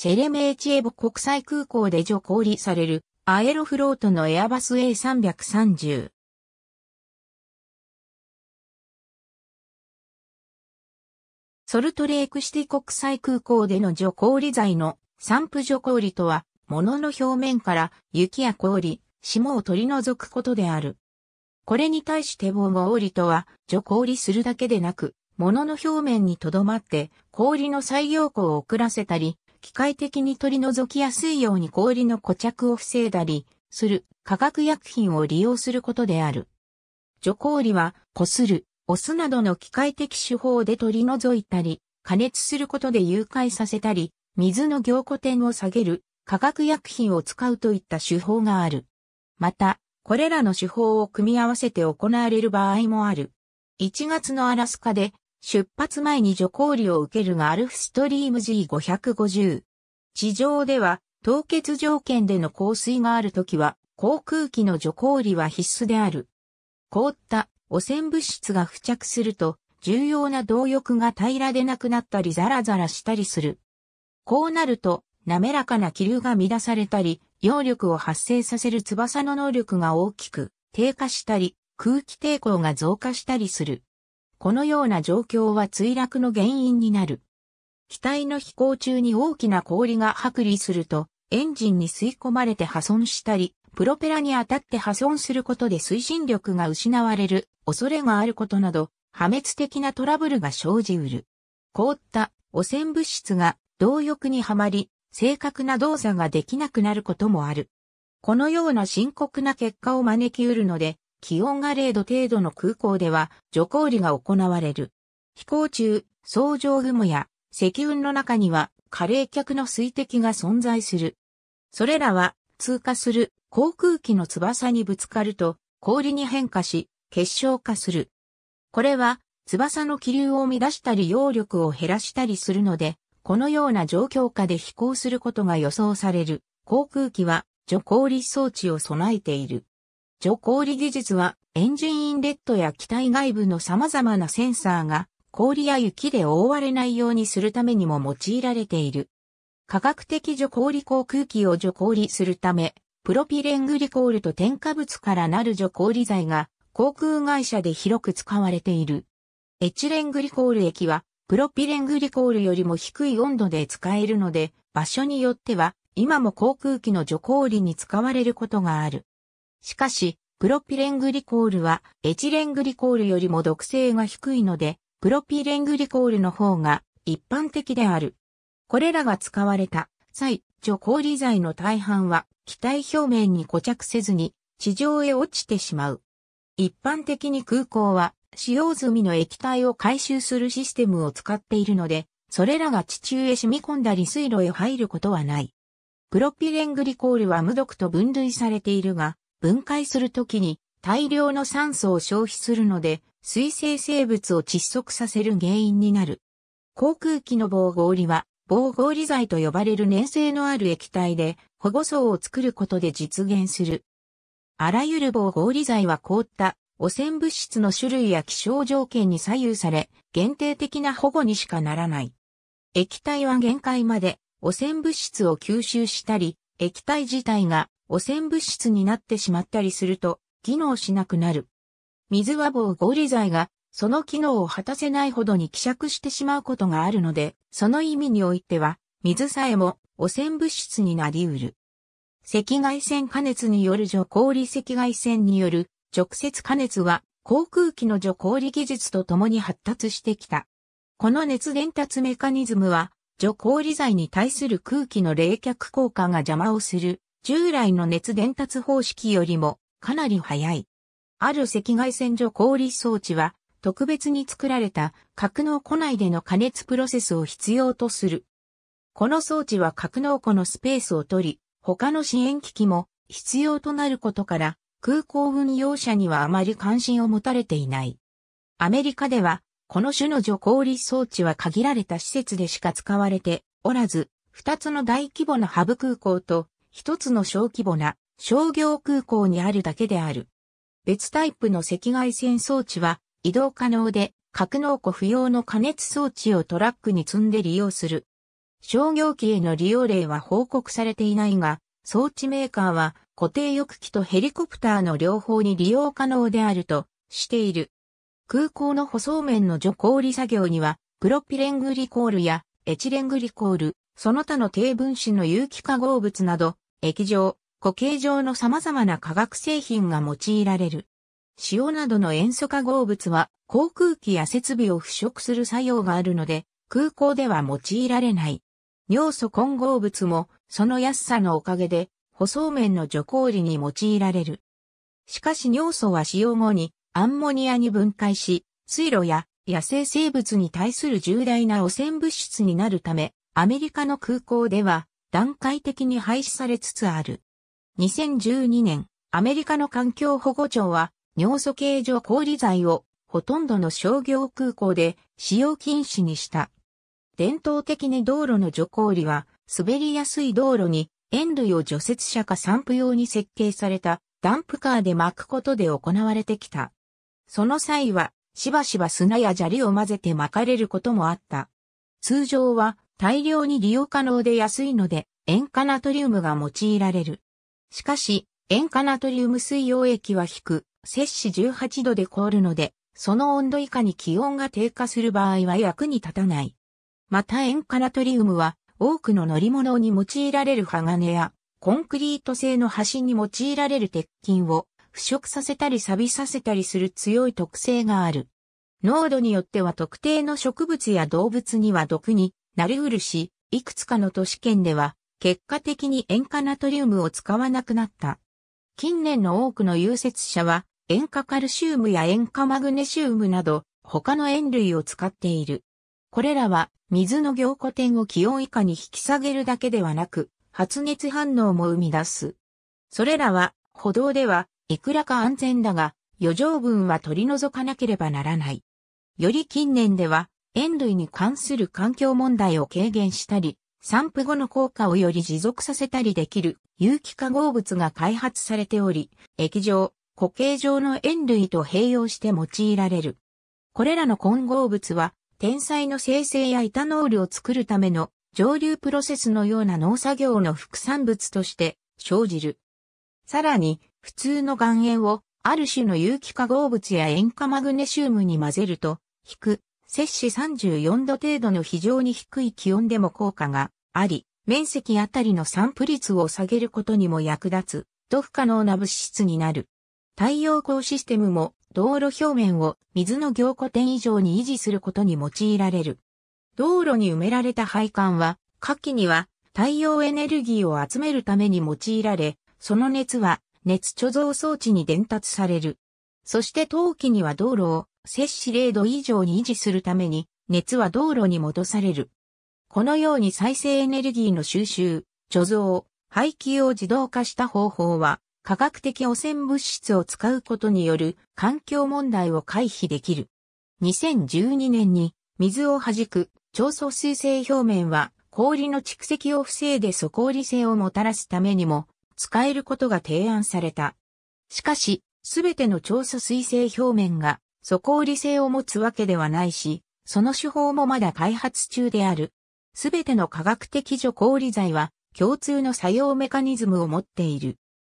シェレメーチエボ国際空港で除降離されるアエロフロートのエアバス A330。ソルトレークシティ国際空港での除降離剤の散布除降離とは、物の表面から雪や氷、霜を取り除くことである。これに対して防護降りとは、除降するだけでなく、物の表面に留まって、氷の採用庫を遅らせたり、機械的に取り除きやすいように氷の固着を防いだり、する化学薬品を利用することである。除氷は、こする、押すなどの機械的手法で取り除いたり、加熱することで誘拐させたり、水の凝固点を下げる、化学薬品を使うといった手法がある。また、これらの手法を組み合わせて行われる場合もある。1月のアラスカで出発前に除光りを受けるがアルフストリーム G550。地上では凍結条件での降水があるときは航空機の除光りは必須である。凍った汚染物質が付着すると重要な動力が平らでなくなったりザラザラしたりする。こうなると滑らかな気流が乱されたり、揚力を発生させる翼の能力が大きく低下したり、空気抵抗が増加したりする。このような状況は墜落の原因になる。機体の飛行中に大きな氷が剥離すると、エンジンに吸い込まれて破損したり、プロペラに当たって破損することで推進力が失われる恐れがあることなど、破滅的なトラブルが生じうる。凍った汚染物質が動力にはまり、正確な動作ができなくなることもある。このような深刻な結果を招きうるので、気温が0度程度の空港では除光離が行われる。飛行中、相乗雲や積雲の中には加冷却の水滴が存在する。それらは通過する航空機の翼にぶつかると氷に変化し結晶化する。これは翼の気流を乱したり揚力を減らしたりするので、このような状況下で飛行することが予想される航空機は除光離装置を備えている。除氷技術はエンジンインレットや機体外部の様々なセンサーが氷や雪で覆われないようにするためにも用いられている。科学的除氷航空機を除氷するため、プロピレングリコールと添加物からなる除氷剤が航空会社で広く使われている。エチレングリコール液はプロピレングリコールよりも低い温度で使えるので、場所によっては今も航空機の除氷に使われることがある。しかし、プロピレングリコールはエチレングリコールよりも毒性が低いので、プロピレングリコールの方が一般的である。これらが使われた際、除氷剤の大半は気体表面に固着せずに地上へ落ちてしまう。一般的に空港は使用済みの液体を回収するシステムを使っているので、それらが地中へ染み込んだり水路へ入ることはない。プロピレングリコールは無毒と分類されているが、分解するときに大量の酸素を消費するので、水生生物を窒息させる原因になる。航空機の防合理は、防合理剤と呼ばれる粘性のある液体で保護層を作ることで実現する。あらゆる防合理剤は凍った汚染物質の種類や気象条件に左右され、限定的な保護にしかならない。液体は限界まで汚染物質を吸収したり、液体自体が汚染物質になってしまったりすると、機能しなくなる。水は防合理剤が、その機能を果たせないほどに希釈してしまうことがあるので、その意味においては、水さえも汚染物質になり得る。赤外線加熱による除氷赤外線による直接加熱は航空機の除氷技術とともに発達してきた。この熱伝達メカニズムは除氷剤に対する空気の冷却効果が邪魔をする従来の熱伝達方式よりもかなり早い。ある赤外線除氷装置は特別に作られた格納庫内での加熱プロセスを必要とする。この装置は格納庫のスペースを取り、他の支援機器も必要となることから空港運用者にはあまり関心を持たれていない。アメリカではこの種の除氷装置は限られた施設でしか使われておらず、二つの大規模なハブ空港と一つの小規模な商業空港にあるだけである。別タイプの赤外線装置は移動可能で格納庫不要の加熱装置をトラックに積んで利用する。商業機への利用例は報告されていないが、装置メーカーは固定翼機とヘリコプターの両方に利用可能であるとしている。空港の舗装面の除氷作業には、プロピレングリコールやエチレングリコール、その他の低分子の有機化合物など、液状、固形状の様々な化学製品が用いられる。塩などの塩素化合物は航空機や設備を腐食する作用があるので、空港では用いられない。尿素混合物もその安さのおかげで、舗装面の除光に用いられる。しかし尿素は使用後にアンモニアに分解し、水路や野生生物に対する重大な汚染物質になるため、アメリカの空港では段階的に廃止されつつある。2012年、アメリカの環境保護庁は尿素形状氷剤をほとんどの商業空港で使用禁止にした。伝統的に道路の除氷は滑りやすい道路に塩類を除雪車か散布用に設計されたダンプカーで巻くことで行われてきた。その際はしばしば砂や砂利を混ぜて巻かれることもあった。通常は大量に利用可能で安いので、塩化ナトリウムが用いられる。しかし、塩化ナトリウム水溶液は低く、摂氏18度で凍るので、その温度以下に気温が低下する場合は役に立たない。また塩化ナトリウムは、多くの乗り物に用いられる鋼や、コンクリート製の端に用いられる鉄筋を腐食させたり錆びさせたりする強い特性がある。濃度によっては特定の植物や動物には毒になりうるし、いくつかの都市圏では、結果的に塩化ナトリウムを使わなくなった。近年の多くの融雪車は、塩化カルシウムや塩化マグネシウムなど、他の塩類を使っている。これらは、水の凝固点を気温以下に引き下げるだけではなく、発熱反応も生み出す。それらは、歩道では、いくらか安全だが、余剰分は取り除かなければならない。より近年では、塩類に関する環境問題を軽減したり、散布後の効果をより持続させたりできる有機化合物が開発されており、液状、固形状の塩類と併用して用いられる。これらの混合物は、天才の生成やイタノールを作るための蒸留プロセスのような農作業の副産物として生じる。さらに、普通の岩塩をある種の有機化合物や塩化マグネシウムに混ぜると、引く摂氏34度程度の非常に低い気温でも効果があり、面積あたりの散布率を下げることにも役立つ、と不可能な物質になる。太陽光システムも道路表面を水の凝固点以上に維持することに用いられる。道路に埋められた配管は、夏季には太陽エネルギーを集めるために用いられ、その熱は熱貯蔵装置に伝達される。そして冬季には道路を摂氏0度以上に維持するために、熱は道路に戻される。このように再生エネルギーの収集、貯蔵、排気を自動化した方法は、科学的汚染物質を使うことによる環境問題を回避できる。2012年に水を弾く超素水性表面は氷の蓄積を防いで素氷性をもたらすためにも使えることが提案された。しかし、すべての超素水性表面が底折り性を持つわけではないし、その手法もまだ開発中である。すべての科学的除氷剤は共通の作用メカニズムを持っている。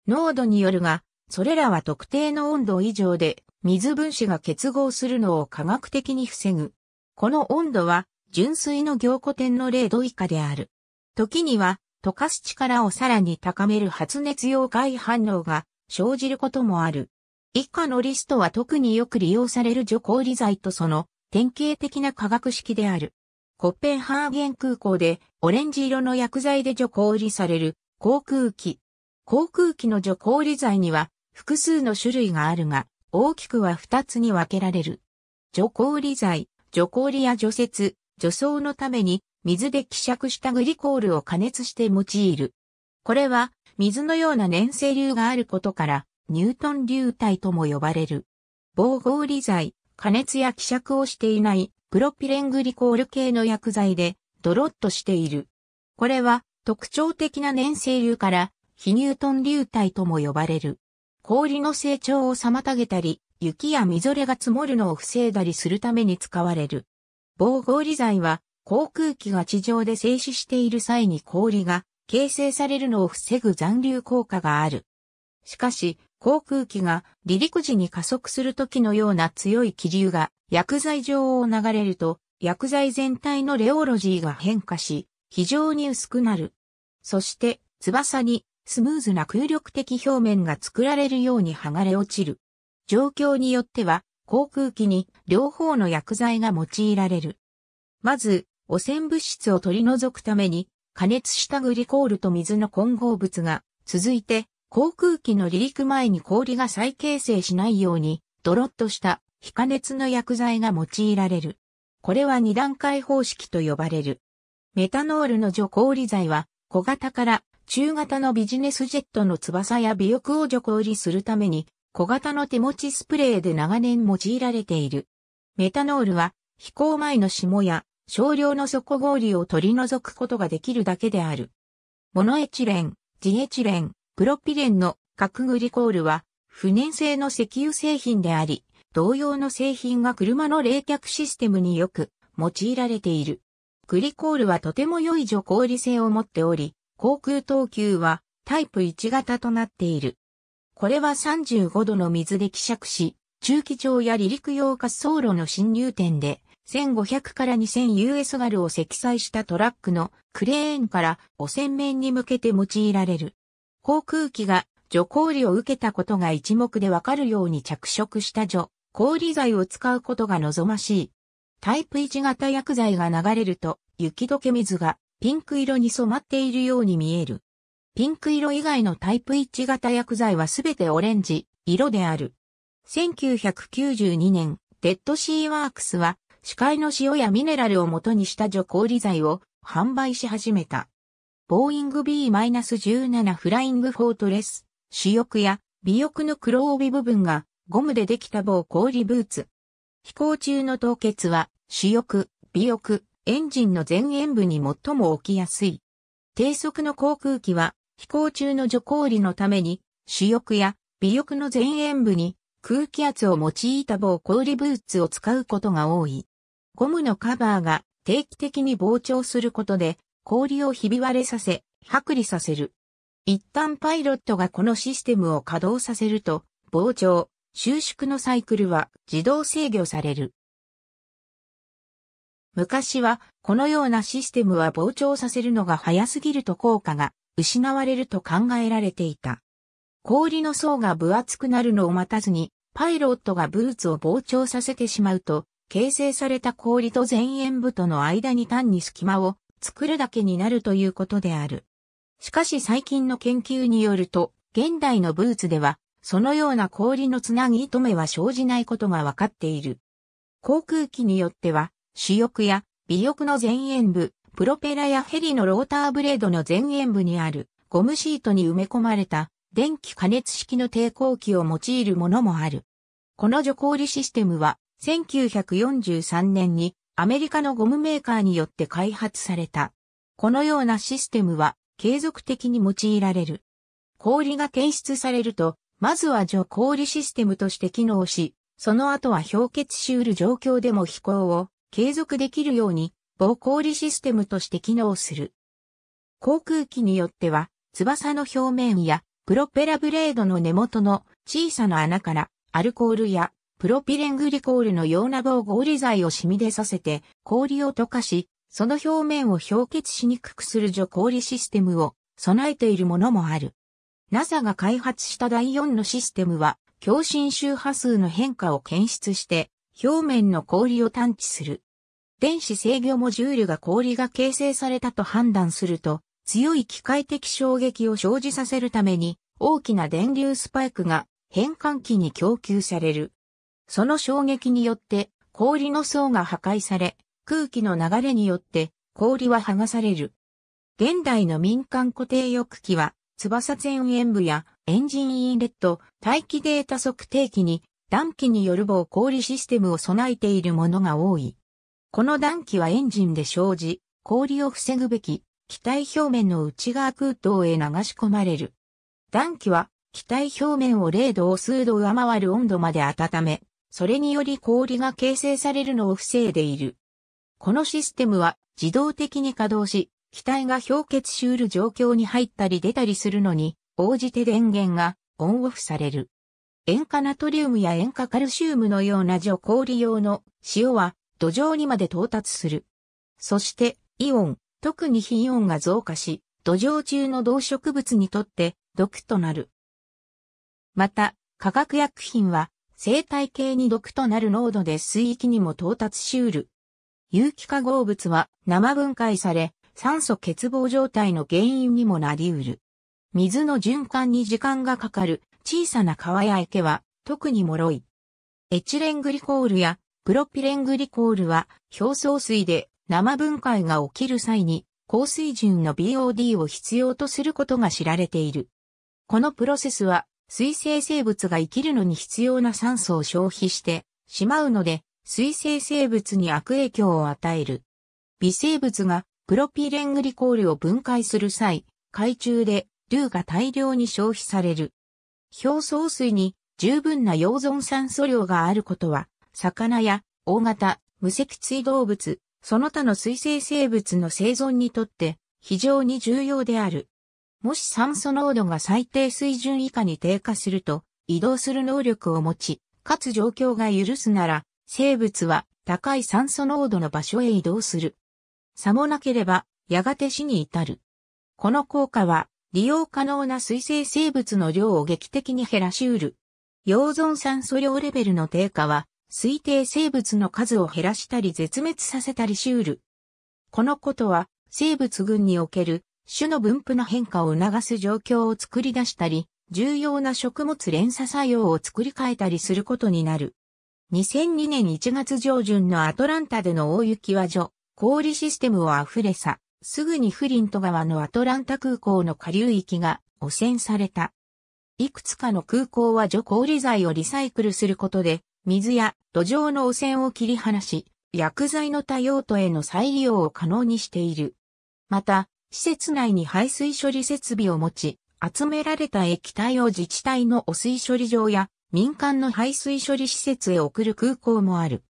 濃度によるが、それらは特定の温度以上で水分子が結合するのを科学的に防ぐ。この温度は純粋の凝固点の0度以下である。時には溶かす力をさらに高める発熱溶解反応が生じることもある。以下のリストは特によく利用される除理剤とその典型的な化学式である。コッペンハーゲン空港でオレンジ色の薬剤で除理される航空機。航空機の除理剤には複数の種類があるが、大きくは2つに分けられる。除理剤、除理や除雪、除草のために水で希釈したグリコールを加熱して用いる。これは水のような粘性流があることからニュートン流体とも呼ばれる。防合理剤、加熱や希釈をしていないプロピレングリコール系の薬剤でドロッとしている。これは特徴的な粘性流から非ニュートン流体とも呼ばれる。氷の成長を妨げたり、雪やみぞれが積もるのを防いだりするために使われる。防合理剤は航空機が地上で静止している際に氷が形成されるのを防ぐ残留効果がある。しかし、航空機が離陸時に加速する時のような強い気流が薬剤上を流れると薬剤全体のレオロジーが変化し非常に薄くなる。そして翼にスムーズな空力的表面が作られるように剥がれ落ちる。状況によっては航空機に両方の薬剤が用いられる。まず汚染物質を取り除くために加熱したグリコールと水の混合物が続いて航空機の離陸前に氷が再形成しないように、ドロッとした非加熱の薬剤が用いられる。これは二段階方式と呼ばれる。メタノールの除氷剤は、小型から中型のビジネスジェットの翼や尾翼を除氷するために、小型の手持ちスプレーで長年用いられている。メタノールは、飛行前の霜や少量の底氷を取り除くことができるだけである。モノエチレン、ジエチレン、プロピレンの核グリコールは不燃性の石油製品であり、同様の製品が車の冷却システムによく用いられている。グリコールはとても良い除理性を持っており、航空等級はタイプ1型となっている。これは35度の水で希釈し、中期場や離陸用滑走路の侵入点で、1500から 2000US ガルを積載したトラックのクレーンから汚染面に向けて用いられる。航空機が除氷を受けたことが一目でわかるように着色した除氷剤を使うことが望ましい。タイプ1型薬剤が流れると雪解け水がピンク色に染まっているように見える。ピンク色以外のタイプ1型薬剤はすべてオレンジ色である。1992年、デッドシーワークスは、視界の塩やミネラルを元にした除氷剤を販売し始めた。ボーイング B-17 フライングフォートレス、主翼や尾翼の黒帯部分がゴムでできた棒氷ブーツ。飛行中の凍結は主翼、尾翼、エンジンの前縁部に最も起きやすい。低速の航空機は飛行中の除氷のために主翼や尾翼の前縁部に空気圧を用いた棒氷ブーツを使うことが多い。ゴムのカバーが定期的に膨張することで氷をひび割れさせ、剥離させる。一旦パイロットがこのシステムを稼働させると、膨張、収縮のサイクルは自動制御される。昔は、このようなシステムは膨張させるのが早すぎると効果が失われると考えられていた。氷の層が分厚くなるのを待たずに、パイロットがブーツを膨張させてしまうと、形成された氷と前縁部との間に単に隙間を作るだけになるということである。しかし最近の研究によると、現代のブーツでは、そのような氷のつなぎ止めは生じないことがわかっている。航空機によっては、主翼や尾翼の前縁部、プロペラやヘリのローターブレードの前縁部にあるゴムシートに埋め込まれた電気加熱式の抵抗器を用いるものもある。この除氷システムは1943年にアメリカのゴムメーカーによって開発された。このようなシステムは継続的に用いられる。氷が検出されると、まずは除氷システムとして機能し、その後は氷結しうる状況でも飛行を継続できるように、防氷システムとして機能する。航空機によっては、翼の表面やプロペラブレードの根元の小さな穴からアルコールやプロピレングリコールのような棒合理剤を染み出させて、氷を溶かし、その表面を氷結しにくくする除氷システムを備えているものもある。NASA が開発した第4のシステムは、共振周波数の変化を検出して、表面の氷を探知する。電子制御モジュールが氷が形成されたと判断すると、強い機械的衝撃を生じさせるために、大きな電流スパイクが変換器に供給される。その衝撃によって氷の層が破壊され、空気の流れによって氷は剥がされる。現代の民間固定翼機は、翼前縁部やエンジンインレット、大気データ測定器に暖気による棒氷システムを備えているものが多い。この暖気はエンジンで生じ、氷を防ぐべき、機体表面の内側空洞へ流し込まれる。暖気は、機体表面を0度を数度上回る温度まで温め、それにより氷が形成されるのを防いでいる。このシステムは自動的に稼働し、機体が氷結しうる状況に入ったり出たりするのに、応じて電源がオンオフされる。塩化ナトリウムや塩化カルシウムのような除氷用の塩は土壌にまで到達する。そしてイオン、特に非イオンが増加し、土壌中の動植物にとって毒となる。また、化学薬品は生態系に毒となる濃度で水域にも到達しうる。有機化合物は生分解され、酸素欠乏状態の原因にもなりうる。水の循環に時間がかかる小さな川や池は特に脆い。エチレングリコールやプロピレングリコールは表層水で生分解が起きる際に高水準の BOD を必要とすることが知られている。このプロセスは水生生物が生きるのに必要な酸素を消費してしまうので、水生生物に悪影響を与える。微生物がプロピレングリコールを分解する際、海中で竜が大量に消費される。表層水に十分な溶存酸素量があることは、魚や大型、無脊椎動物、その他の水生生物の生存にとって非常に重要である。もし酸素濃度が最低水準以下に低下すると、移動する能力を持ち、かつ状況が許すなら、生物は高い酸素濃度の場所へ移動する。さもなければ、やがて死に至る。この効果は、利用可能な水生生物の量を劇的に減らし得る。溶存酸素量レベルの低下は、推定生物の数を減らしたり絶滅させたりし得る。このことは、生物群における種の分布の変化を促す状況を作り出したり、重要な食物連鎖作用を作り変えたりすることになる。2002年1月上旬のアトランタでの大雪は除、氷システムを溢れさ、すぐにフリント川のアトランタ空港の下流域が汚染された。いくつかの空港は除氷剤をリサイクルすることで、水や土壌の汚染を切り離し、薬剤の多用途への再利用を可能にしている。また、施設内に排水処理設備を持ち、集められた液体を自治体の汚水処理場や民間の排水処理施設へ送る空港もある。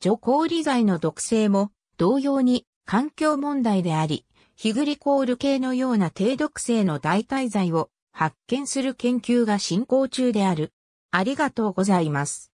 除氷剤の毒性も同様に環境問題であり、ヒグリコール系のような低毒性の代替剤を発見する研究が進行中である。ありがとうございます。